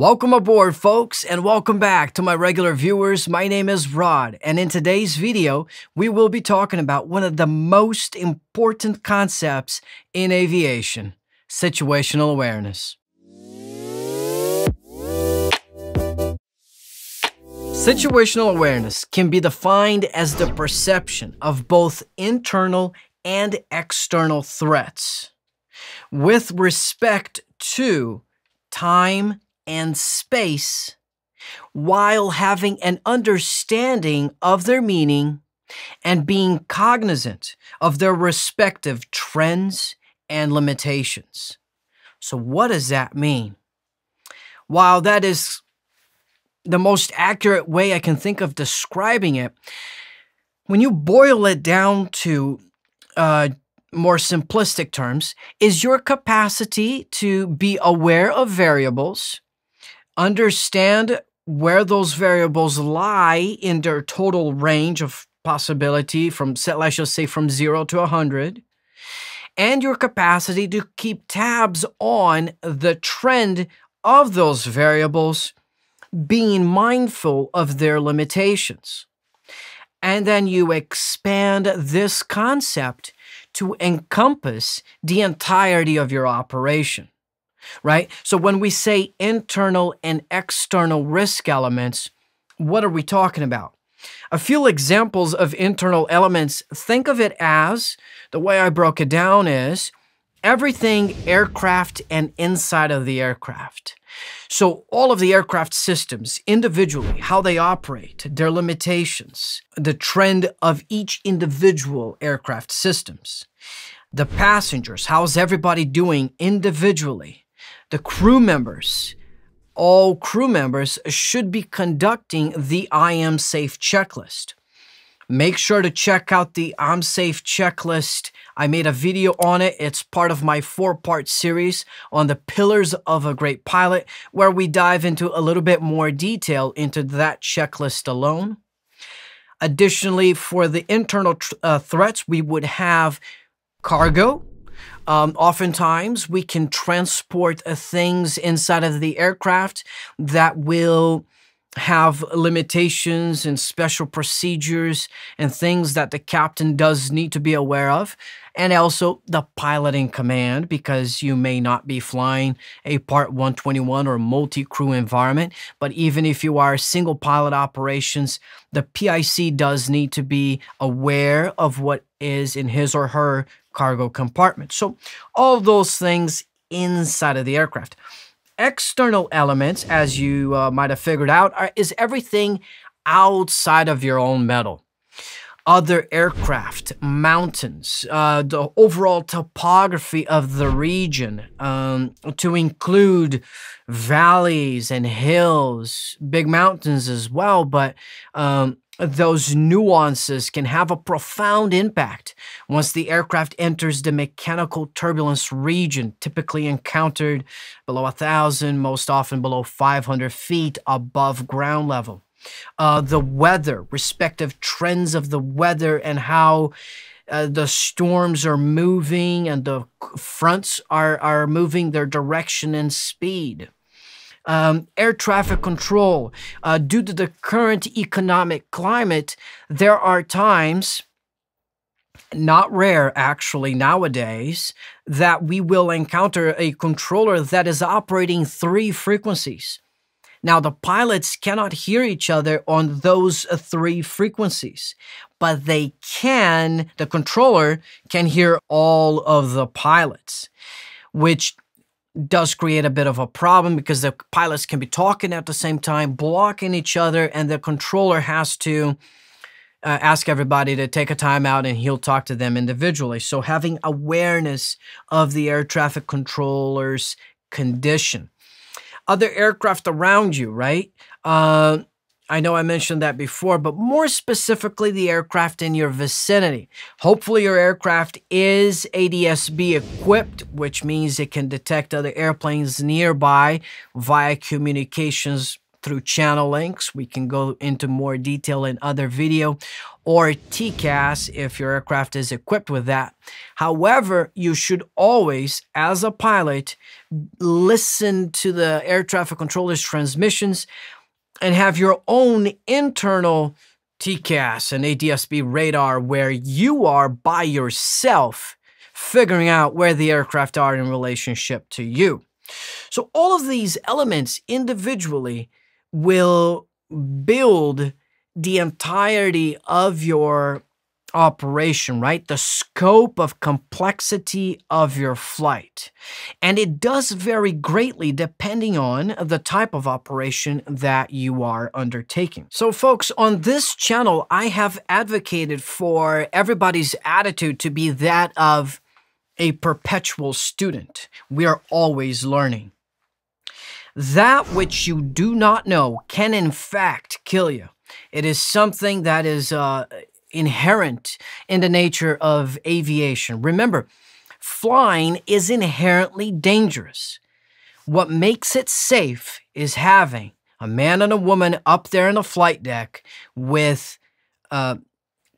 Welcome aboard folks and welcome back to my regular viewers. My name is Rod and in today's video we will be talking about one of the most important concepts in aviation, situational awareness. Situational awareness can be defined as the perception of both internal and external threats with respect to time, and space while having an understanding of their meaning and being cognizant of their respective trends and limitations. So, what does that mean? While that is the most accurate way I can think of describing it, when you boil it down to uh, more simplistic terms, is your capacity to be aware of variables understand where those variables lie in their total range of possibility from, let's just say, from 0 to 100, and your capacity to keep tabs on the trend of those variables, being mindful of their limitations. And then you expand this concept to encompass the entirety of your operation right? So when we say internal and external risk elements, what are we talking about? A few examples of internal elements, think of it as the way I broke it down is everything aircraft and inside of the aircraft. So, all of the aircraft systems individually, how they operate, their limitations, the trend of each individual aircraft systems, the passengers, how's everybody doing individually, the crew members all crew members should be conducting the I am safe checklist. Make sure to check out the I'm safe checklist. I made a video on it. It's part of my four part series on the pillars of a great pilot, where we dive into a little bit more detail into that checklist alone. Additionally, for the internal uh, threats, we would have cargo, um, oftentimes, we can transport uh, things inside of the aircraft that will have limitations and special procedures and things that the captain does need to be aware of. And also the pilot in command, because you may not be flying a Part 121 or multi crew environment. But even if you are single pilot operations, the PIC does need to be aware of what is in his or her cargo compartment. So all those things inside of the aircraft. External elements, as you uh, might have figured out, are, is everything outside of your own metal. Other aircraft, mountains, uh, the overall topography of the region, um, to include valleys and hills, big mountains as well, but um, those nuances can have a profound impact once the aircraft enters the mechanical turbulence region, typically encountered below 1,000, most often below 500 feet above ground level. Uh, the weather, respective trends of the weather, and how uh, the storms are moving and the fronts are, are moving their direction and speed um, air traffic control. Uh, due to the current economic climate, there are times, not rare actually nowadays, that we will encounter a controller that is operating three frequencies. Now, the pilots cannot hear each other on those uh, three frequencies, but they can, the controller can hear all of the pilots, which does create a bit of a problem because the pilots can be talking at the same time, blocking each other, and the controller has to uh, ask everybody to take a timeout and he'll talk to them individually. So having awareness of the air traffic controller's condition. Other aircraft around you, right? Uh, I know I mentioned that before, but more specifically, the aircraft in your vicinity. Hopefully, your aircraft is ADSB equipped, which means it can detect other airplanes nearby via communications through channel links. We can go into more detail in other video or TCAS if your aircraft is equipped with that. However, you should always, as a pilot, listen to the air traffic controller's transmissions and have your own internal TCAS and ADSB radar where you are by yourself figuring out where the aircraft are in relationship to you. So all of these elements individually will build the entirety of your operation, right? The scope of complexity of your flight. And it does vary greatly depending on the type of operation that you are undertaking. So folks, on this channel, I have advocated for everybody's attitude to be that of a perpetual student. We are always learning. That which you do not know can in fact kill you. It is something that is uh, inherent in the nature of aviation. Remember, flying is inherently dangerous. What makes it safe is having a man and a woman up there in the flight deck with uh,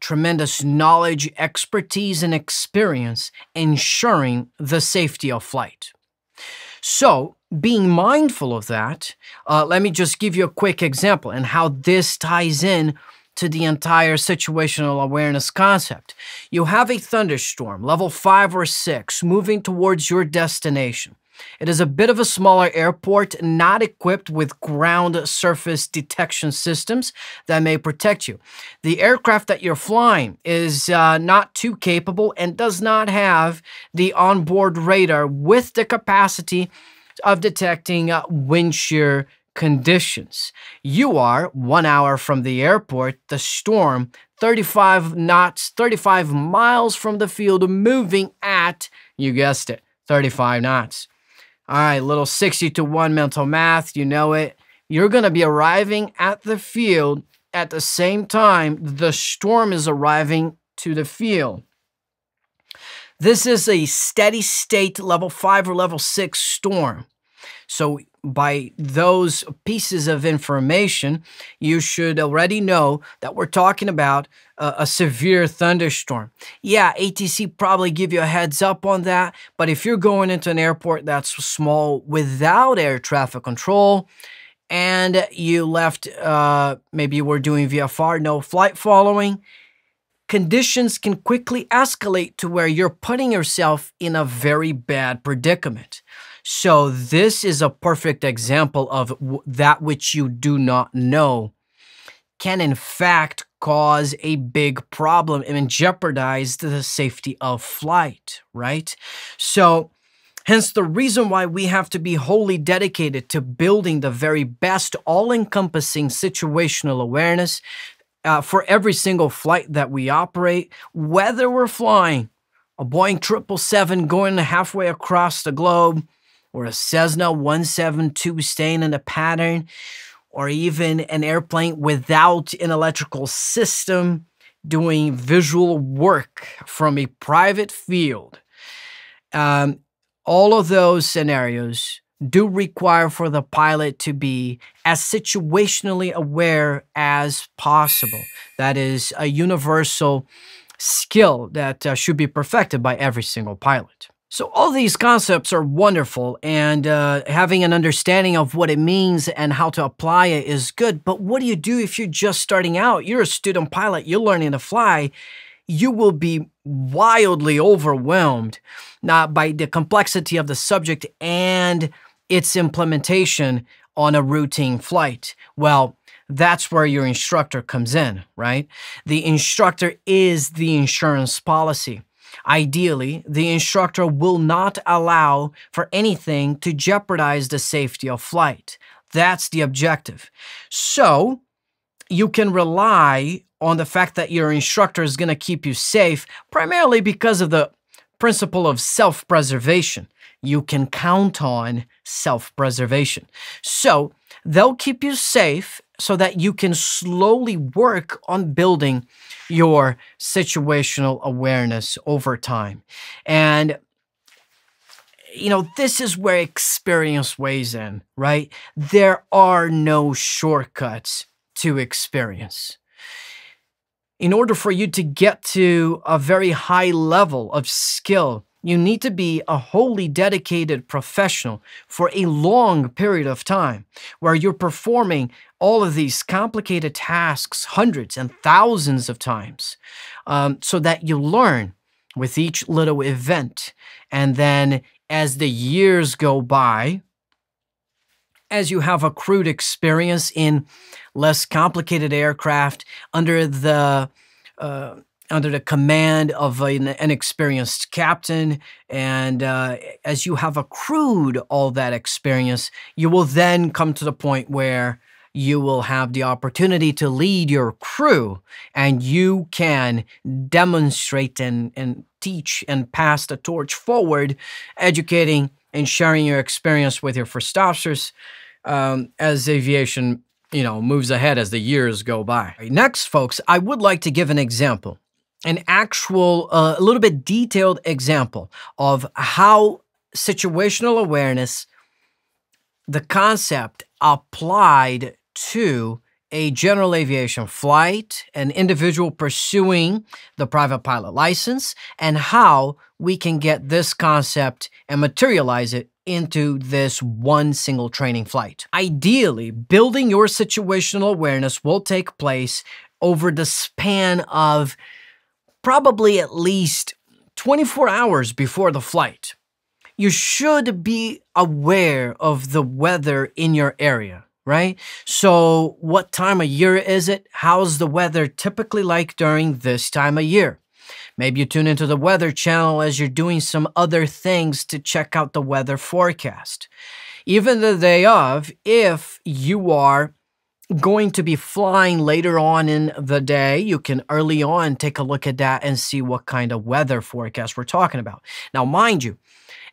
tremendous knowledge, expertise, and experience ensuring the safety of flight. So, being mindful of that, uh, let me just give you a quick example and how this ties in to the entire situational awareness concept. You have a thunderstorm, level 5 or 6, moving towards your destination. It is a bit of a smaller airport, not equipped with ground surface detection systems that may protect you. The aircraft that you're flying is uh, not too capable and does not have the onboard radar with the capacity of detecting uh, wind shear conditions. You are one hour from the airport, the storm, 35 knots, 35 miles from the field, moving at, you guessed it, 35 knots. All right, little 60 to 1 mental math, you know it. You're going to be arriving at the field at the same time the storm is arriving to the field. This is a steady state level 5 or level 6 storm. So by those pieces of information, you should already know that we're talking about a, a, severe thunderstorm. Yeah, ATC probably give you a heads up on that, but if you're going into an airport that's small without air traffic control, and you left, uh, maybe you were doing VFR, no flight following, conditions can quickly escalate to where you're putting yourself in a very bad predicament. So this is a perfect example of that which you do not know can in fact cause a big problem and jeopardize the safety of flight, right? So Hence, the reason why we have to be wholly dedicated to building the very best, all encompassing situational awareness uh, for every single flight that we operate, whether we're flying a Boeing 777 going halfway across the globe, or a Cessna 172 staying in a pattern, or even an airplane without an electrical system doing visual work from a private field. Um, all of those scenarios do require for the pilot to be as situationally aware as possible. That is a universal skill that uh, should be perfected by every single pilot. So, all these concepts are wonderful, and uh, having an understanding of what it means and how to apply it is good. But what do you do if you're just starting out? You're a student pilot, you're learning to fly, you will be wildly overwhelmed not by the complexity of the subject and its implementation on a routine flight. Well, that's where your instructor comes in, right? The instructor is the insurance policy. Ideally, the instructor will not allow for anything to jeopardize the safety of flight. That's the objective. So, you can rely on the fact that your instructor is going to keep you safe, primarily because of the principle of self preservation. You can count on self preservation. So, they'll keep you safe so that you can slowly work on building your situational awareness over time. And you know, this is where experience weighs in, right? There are no shortcuts to experience. In order for you to get to a very high level of skill you need to be a wholly dedicated professional for a long period of time where you're performing all of these complicated tasks hundreds and thousands of times um, so that you learn with each little event. And then as the years go by, as you have accrued experience in less complicated aircraft under the uh, under the command of an, an experienced captain. And uh, as you have accrued all that experience, you will then come to the point where you will have the opportunity to lead your crew and you can demonstrate and, and teach and pass the torch forward, educating and sharing your experience with your first officers um, as aviation you know moves ahead as the years go by. Next, folks, I would like to give an example an actual, uh, a uh, little bit detailed example of how situational awareness, the concept applied to a general aviation flight, an individual pursuing the private pilot license, and how we can get this concept and materialize it into this one single training flight. Ideally, building your situational awareness will take place over the span of probably at least 24 hours before the flight. You should be aware of the weather in your area, right? So, what time of year is it? How's the weather typically like during this time of year? Maybe you tune into the weather channel as you're doing some other things to check out the weather forecast. Even the day of, if you are going to be flying later on in the day. You can early on take a look at that and see what kind of weather forecast we're talking about. Now, mind you,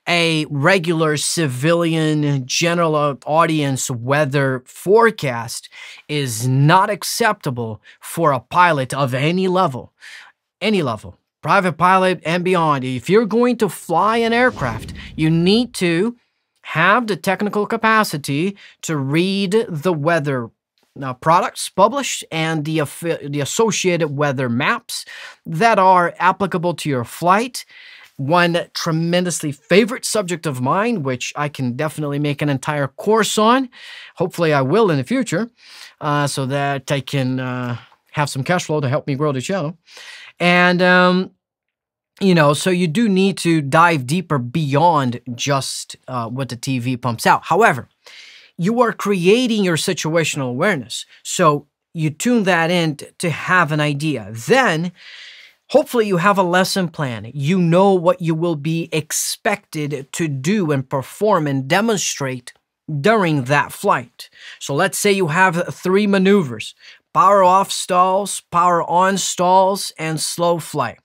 a regular civilian general audience weather forecast is not acceptable for a pilot of any level, any level, private pilot and beyond. If you're going to fly an aircraft, you need to have the technical capacity to read the weather uh, products published and the, the associated weather maps that are applicable to your flight. One tremendously favorite subject of mine, which I can definitely make an entire course on. Hopefully, I will in the future, uh, so that I can uh, have some cash flow to help me grow the channel. And um, you know, so you do need to dive deeper beyond just uh, what the TV pumps out. However, you are creating your situational awareness. So you tune that in to have an idea. Then, hopefully, you have a lesson plan. You know what you will be expected to do and perform and demonstrate during that flight. So let's say you have three maneuvers power off stalls, power on stalls, and slow flight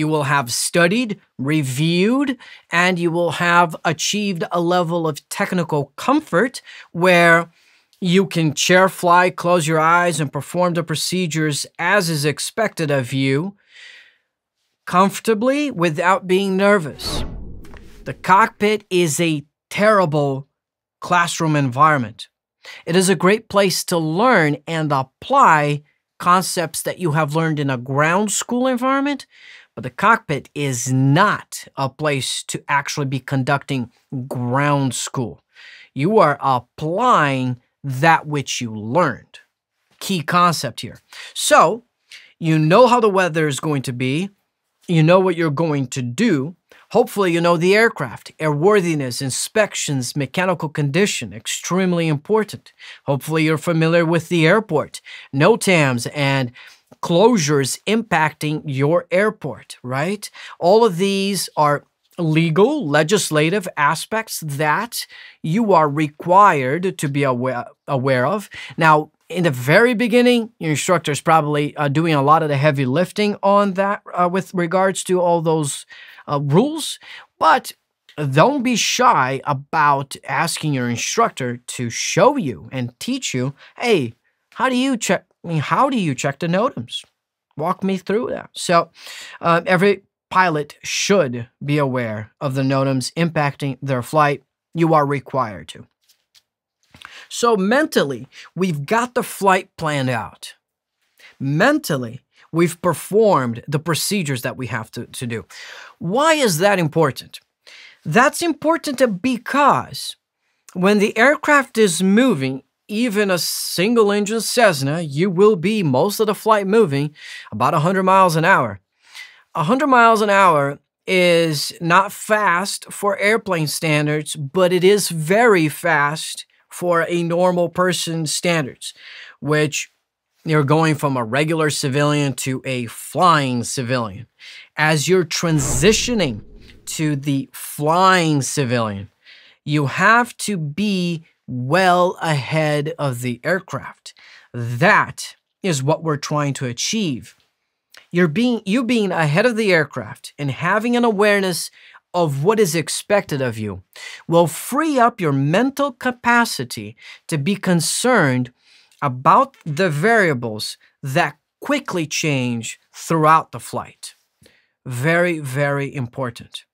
you will have studied, reviewed, and you will have achieved a level of technical comfort where you can chair fly, close your eyes, and perform the procedures as is expected of you comfortably without being nervous. The cockpit is a terrible classroom environment. It is a great place to learn and apply concepts that you have learned in a ground school environment but the cockpit is not a place to actually be conducting ground school. You are applying that which you learned. Key concept here. So, you know how the weather is going to be, you know what you're going to do. Hopefully, you know the aircraft, airworthiness, inspections, mechanical condition, extremely important. Hopefully, you're familiar with the airport, NOTAMs, and closures impacting your airport, right? All of these are legal, legislative aspects that you are required to be aware, aware of. Now, in the very beginning, your instructor is probably uh, doing a lot of the heavy lifting on that uh, with regards to all those uh, rules, but don't be shy about asking your instructor to show you and teach you hey, how do you check I mean, how do you check the NOTAMs? Walk me through that. So, uh, every pilot should be aware of the NOTAMs impacting their flight. You are required to. So, mentally, we've got the flight planned out. Mentally, we've performed the procedures that we have to, to do. Why is that important? That's important because when the aircraft is moving even a single engine Cessna, you will be most of the flight moving about 100 miles an hour. 100 miles an hour is not fast for airplane standards, but it is very fast for a normal person's standards, which you're going from a regular civilian to a flying civilian. As you're transitioning to the flying civilian, you have to be well ahead of the aircraft. That is what we're trying to achieve. You're being, you being ahead of the aircraft and having an awareness of what is expected of you will free up your mental capacity to be concerned about the variables that quickly change throughout the flight. Very, very important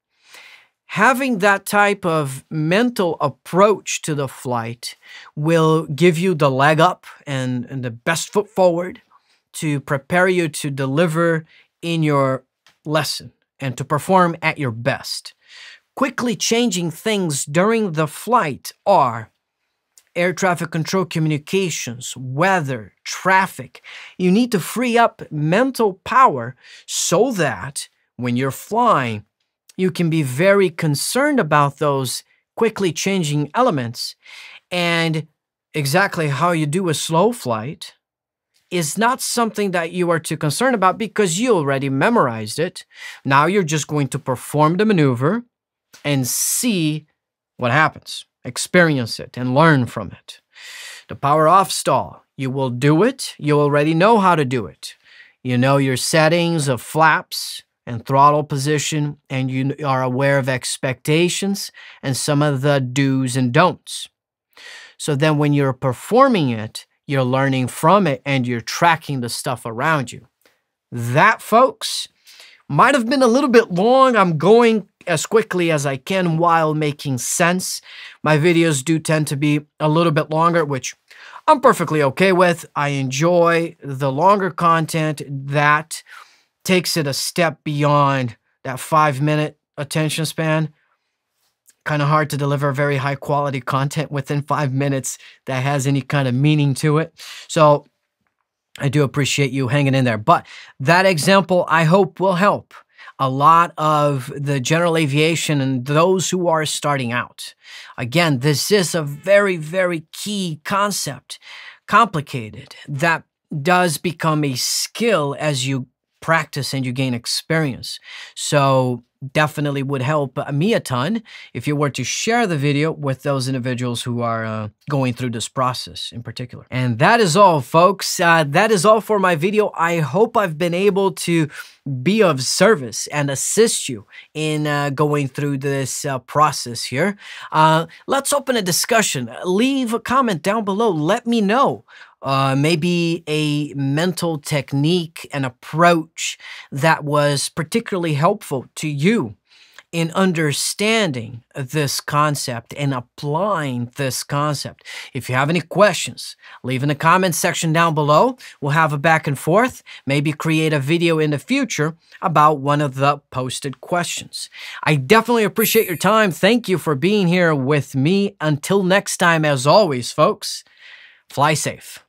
having that type of mental approach to the flight will give you the leg up and, and the best foot forward to prepare you to deliver in your lesson and to perform at your best. Quickly changing things during the flight are air traffic control communications, weather, traffic. You need to free up mental power so that when you're flying, you can be very concerned about those quickly changing elements. And exactly how you do a slow flight is not something that you are too concerned about because you already memorized it. Now you're just going to perform the maneuver and see what happens, experience it, and learn from it. The power off stall, you will do it. You already know how to do it. You know your settings of flaps, and throttle position, and you are aware of expectations and some of the do's and don'ts. So then when you're performing it, you're learning from it and you're tracking the stuff around you. That, folks, might have been a little bit long. I'm going as quickly as I can while making sense. My videos do tend to be a little bit longer, which I'm perfectly okay with. I enjoy the longer content that takes it a step beyond that five minute attention span. Kind of hard to deliver very high quality content within five minutes that has any kind of meaning to it. So I do appreciate you hanging in there. But that example, I hope, will help a lot of the general aviation and those who are starting out. Again, this is a very, very key concept, complicated, that does become a skill as you practice and you gain experience. So definitely would help me a ton if you were to share the video with those individuals who are uh, going through this process in particular. And that is all, folks. Uh, that is all for my video. I hope I've been able to be of service and assist you in uh, going through this uh, process here. Uh, let's open a discussion. Leave a comment down below. Let me know uh, maybe a mental technique, an approach that was particularly helpful to you you in understanding this concept and applying this concept. If you have any questions, leave in the comment section down below. We'll have a back and forth, maybe create a video in the future about one of the posted questions. I definitely appreciate your time. Thank you for being here with me. Until next time, as always, folks, fly safe.